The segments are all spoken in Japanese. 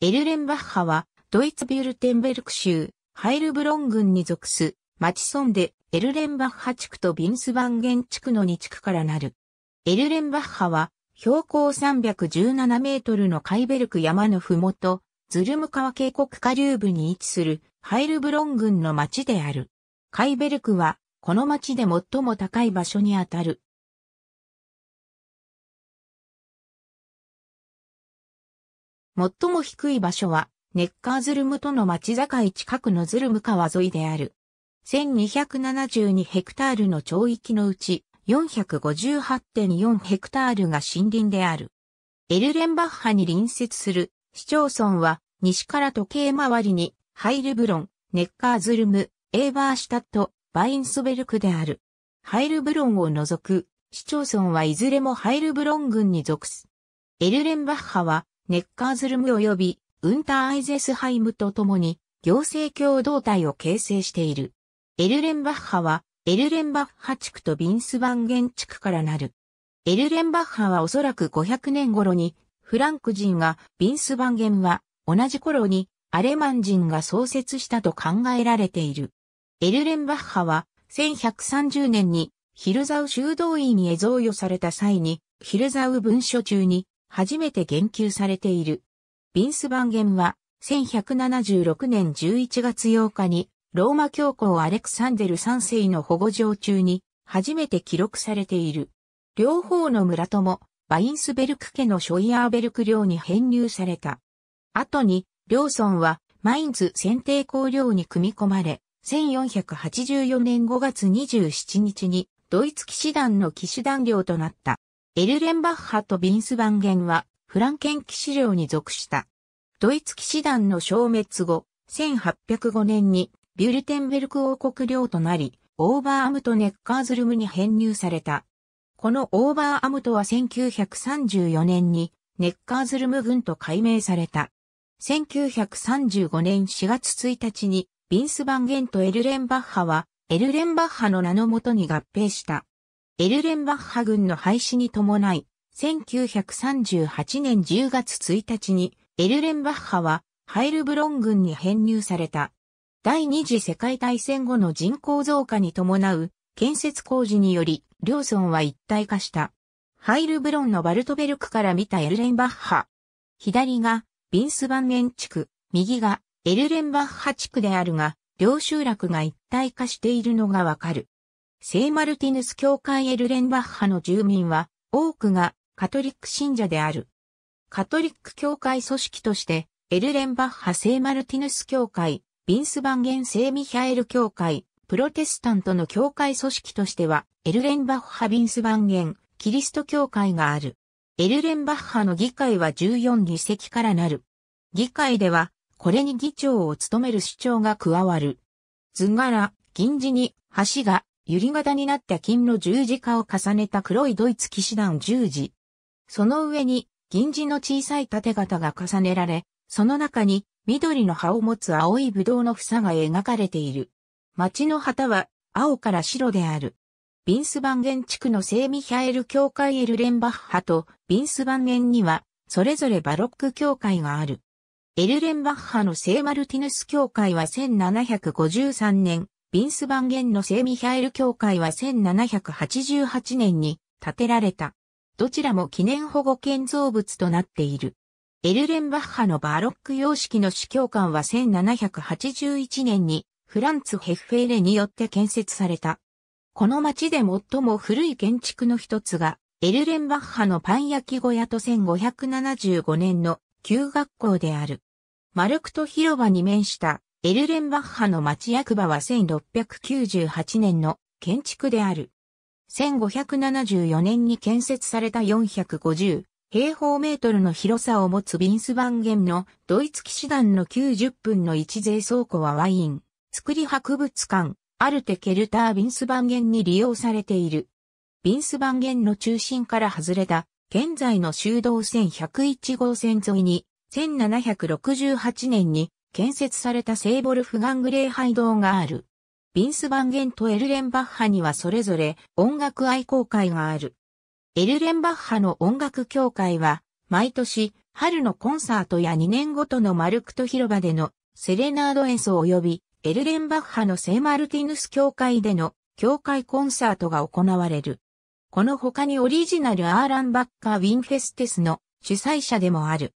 エルレンバッハは、ドイツビュルテンベルク州、ハイルブロン郡に属す、町村で、エルレンバッハ地区とビンスバンゲン地区の2地区からなる。エルレンバッハは、標高317メートルのカイベルク山のふもと、ズルム川渓谷下流部に位置する、ハイルブロン郡の町である。カイベルクは、この町で最も高い場所にあたる。最も低い場所は、ネッカーズルムとの町境近くのズルム川沿いである。1272ヘクタールの町域のうち、458.4ヘクタールが森林である。エルレンバッハに隣接する市町村は、西から時計回りに、ハイルブロン、ネッカーズルム、エーバーシュタット、バインソベルクである。ハイルブロンを除く、市町村はいずれもハイルブロン群に属す。エルレンバッハは、ネッカーズルム及びウンターアイゼスハイムと共に行政共同体を形成している。エルレンバッハはエルレンバッハ地区とビンスバンゲン地区からなる。エルレンバッハはおそらく500年頃にフランク人がビンスバンゲンは同じ頃にアレマン人が創設したと考えられている。エルレンバッハは1130年にヒルザウ修道院に贈与された際にヒルザウ文書中に初めて言及されている。ビンスバンゲンは、1176年11月8日に、ローマ教皇アレクサンデル3世の保護状中に、初めて記録されている。両方の村とも、バインスベルク家のショイアーベルク領に編入された。後に、両村は、マインズ選定公領に組み込まれ、1484年5月27日に、ドイツ騎士団の騎士団領となった。エルレンバッハとビンスバンゲンはフランケン騎士領に属した。ドイツ騎士団の消滅後、1805年にビュルテンベルク王国領となり、オーバーアムトネッカーズルムに編入された。このオーバーアムトは1934年にネッカーズルム軍と改名された。1935年4月1日にビンスバンゲンとエルレンバッハはエルレンバッハの名のもとに合併した。エルレンバッハ軍の廃止に伴い、1938年10月1日にエルレンバッハはハイルブロン軍に編入された。第二次世界大戦後の人口増加に伴う建設工事により両村は一体化した。ハイルブロンのバルトベルクから見たエルレンバッハ。左がビンスバンゲン地区、右がエルレンバッハ地区であるが、両集落が一体化しているのがわかる。聖マルティヌス教会エルレンバッハの住民は、多くがカトリック信者である。カトリック教会組織として、エルレンバッハ聖マルティヌス教会、ビンスバンゲン聖ミヒャエル教会、プロテスタントの教会組織としては、エルレンバッハビンスバンゲン、キリスト教会がある。エルレンバッハの議会は14議席からなる。議会では、これに議長を務める主張が加わる。図柄、銀字に、橋が、百合型になった金の十字架を重ねた黒いドイツ騎士団十字。その上に銀地の小さい縦型が重ねられ、その中に緑の葉を持つ青いブドウの房が描かれている。町の旗は青から白である。ビンスバンゲン地区の聖ミヒャエル教会エルレンバッハとビンスバンゲンにはそれぞれバロック教会がある。エルレンバッハの聖マルティヌス教会は1753年ビンスバンゲンの聖ミヒャエル教会は1788年に建てられた。どちらも記念保護建造物となっている。エルレンバッハのバロック様式の司教館は1781年にフランツ・ヘッフェーレによって建設された。この町で最も古い建築の一つがエルレンバッハのパン焼き小屋と1575年の旧学校である。マルクト広場に面したエルレンバッハの町役場は1698年の建築である。1574年に建設された450平方メートルの広さを持つビンスバンゲンのドイツ騎士団の90分の1税倉庫はワイン、作り博物館、アルテケルタービンスバンゲンに利用されている。ビンスバンゲンの中心から外れた現在の修道線101号線沿いに1768年に建設されたセーボルフガングレー廃堂がある。ビンス・バンゲンとエルレンバッハにはそれぞれ音楽愛好会がある。エルレンバッハの音楽協会は、毎年、春のコンサートや2年ごとのマルクト広場でのセレナード演奏及び、エルレンバッハの聖マルティヌス協会での協会コンサートが行われる。この他にオリジナルアーランバッカー・ウィンフェステスの主催者でもある。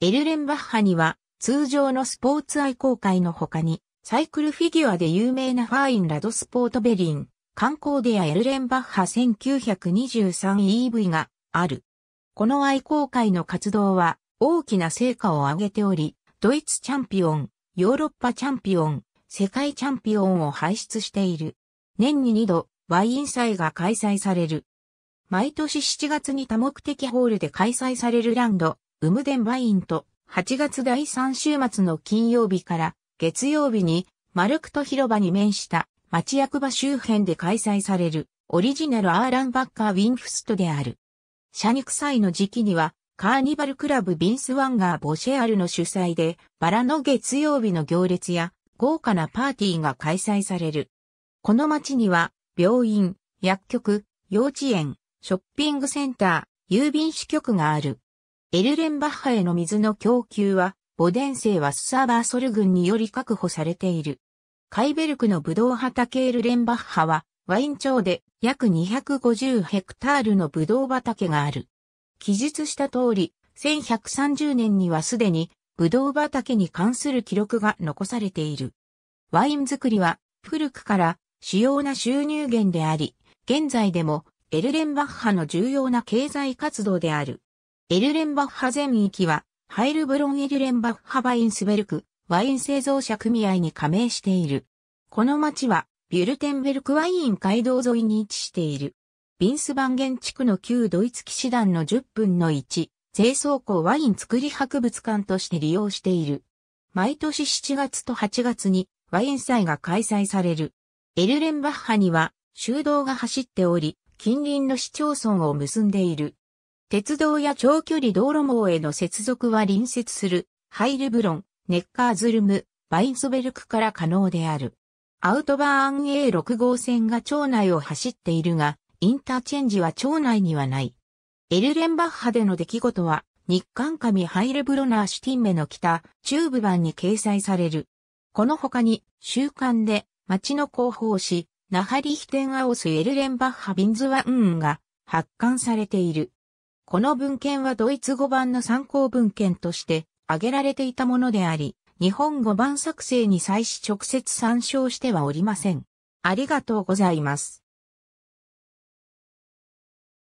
エルレンバッハには通常のスポーツ愛好会の他に、サイクルフィギュアで有名なファインラドスポートベリン、観光デアエルレンバッハ 1923EV がある。この愛好会の活動は大きな成果を上げており、ドイツチャンピオン、ヨーロッパチャンピオン、世界チャンピオンを輩出している。年に2度、ワイン祭が開催される。毎年7月に多目的ホールで開催されるランド、ウムデンワインと8月第3週末の金曜日から月曜日にマルクト広場に面した町役場周辺で開催されるオリジナルアーランバッカーウィンフストである。社肉祭の時期にはカーニバルクラブビンスワンガーボシェアルの主催でバラの月曜日の行列や豪華なパーティーが開催される。この町には病院、薬局、幼稚園、ショッピングセンター、郵便支局がある。エルレンバッハへの水の供給は、ボデンイはスサーバーソル軍により確保されている。カイベルクのブドウ畑エルレンバッハは、ワイン町で約250ヘクタールのブドウ畑がある。記述した通り、1130年にはすでに、ブドウ畑に関する記録が残されている。ワイン作りは、古くから主要な収入源であり、現在でもエルレンバッハの重要な経済活動である。エルレンバッハ全域は、ハイルブロンエルレンバッハバインスベルク、ワイン製造者組合に加盟している。この町は、ビュルテンベルクワイン街道沿いに位置している。ビンスバンゲン地区の旧ドイツ騎士団の10分の1、税倉庫ワイン作り博物館として利用している。毎年7月と8月にワイン祭が開催される。エルレンバッハには修道が走っており、近隣の市町村を結んでいる。鉄道や長距離道路網への接続は隣接するハイルブロン、ネッカーズルム、バインソベルクから可能である。アウトバーン A6 号線が町内を走っているが、インターチェンジは町内にはない。エルレンバッハでの出来事は、日韓紙ハイルブロナーシュティンメの北、中部版に掲載される。この他に、週刊で、町の広報誌、ナハリヒテンアオスエルレンバッハビンズワウンが、発刊されている。この文献はドイツ語版の参考文献として挙げられていたものであり、日本語版作成に際し直接参照してはおりません。ありがとうございます。